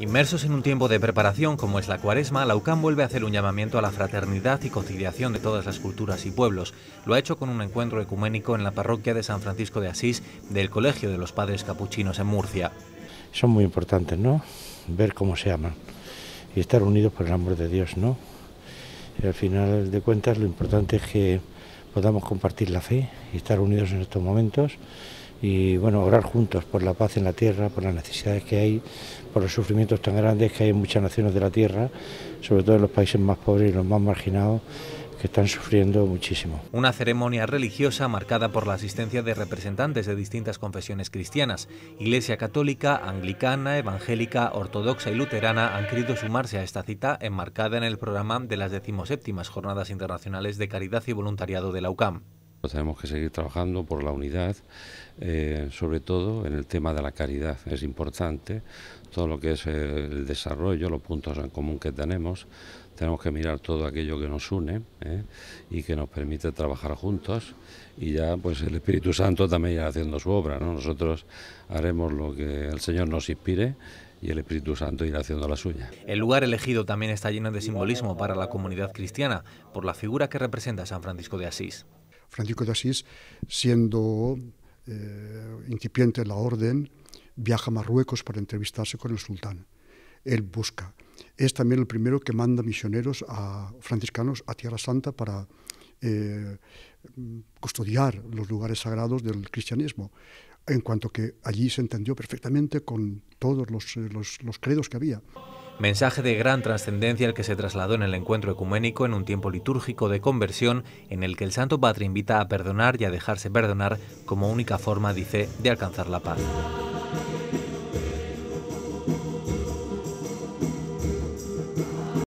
Inmersos en un tiempo de preparación como es la cuaresma, la UCAM vuelve a hacer un llamamiento a la fraternidad y conciliación de todas las culturas y pueblos. Lo ha hecho con un encuentro ecuménico en la parroquia de San Francisco de Asís del Colegio de los Padres Capuchinos en Murcia. Son muy importantes, ¿no? Ver cómo se aman y estar unidos por el amor de Dios, ¿no? al final de cuentas lo importante es que podamos compartir la fe y estar unidos en estos momentos y bueno, orar juntos por la paz en la tierra, por las necesidades que hay, por los sufrimientos tan grandes que hay en muchas naciones de la tierra, sobre todo en los países más pobres y los más marginados que están sufriendo muchísimo. Una ceremonia religiosa marcada por la asistencia de representantes de distintas confesiones cristianas. Iglesia católica, anglicana, evangélica, ortodoxa y luterana han querido sumarse a esta cita enmarcada en el programa de las 17 Jornadas Internacionales de Caridad y Voluntariado de la UCAM. Pues tenemos que seguir trabajando por la unidad, eh, sobre todo en el tema de la caridad. Es importante todo lo que es el desarrollo, los puntos en común que tenemos. Tenemos que mirar todo aquello que nos une ¿eh? y que nos permite trabajar juntos. Y ya, pues el Espíritu Santo también irá haciendo su obra. Nosotros haremos lo que el Señor nos inspire y el Espíritu Santo irá haciendo la suya. El lugar elegido también está lleno de simbolismo para la comunidad cristiana, por la figura que representa San Francisco de Asís. Francisco de Asís, siendo eh, incipiente de la orden, viaja a Marruecos para entrevistarse con el sultán. Él busca. Es también el primero que manda misioneros a franciscanos a Tierra Santa para eh, custodiar los lugares sagrados del cristianismo, en cuanto que allí se entendió perfectamente con todos los eh, credos que había. Mensaje de gran trascendencia el que se trasladó en el encuentro ecuménico en un tiempo litúrgico de conversión en el que el Santo Padre invita a perdonar y a dejarse perdonar como única forma, dice, de alcanzar la paz.